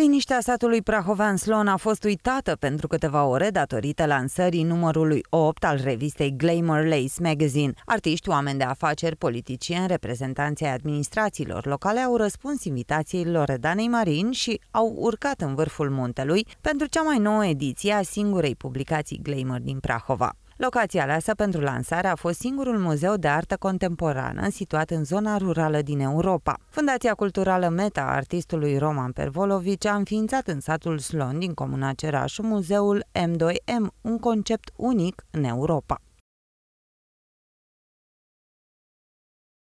Liniștea satului Prahovean Slon a fost uitată pentru câteva ore datorită lansării numărului 8 al revistei Glamour Lace Magazine. Artiști, oameni de afaceri, politicieni, reprezentanții administrațiilor locale au răspuns invitației Loredanei Marin și au urcat în vârful muntelui pentru cea mai nouă ediție a singurei publicații Glamour din Prahova. Locația aleasă pentru lansare a fost singurul muzeu de artă contemporană situat în zona rurală din Europa. Fundația Culturală Meta a artistului Roman Pervolovici a înființat în satul Slon din comuna Cerașu muzeul M2M, un concept unic în Europa.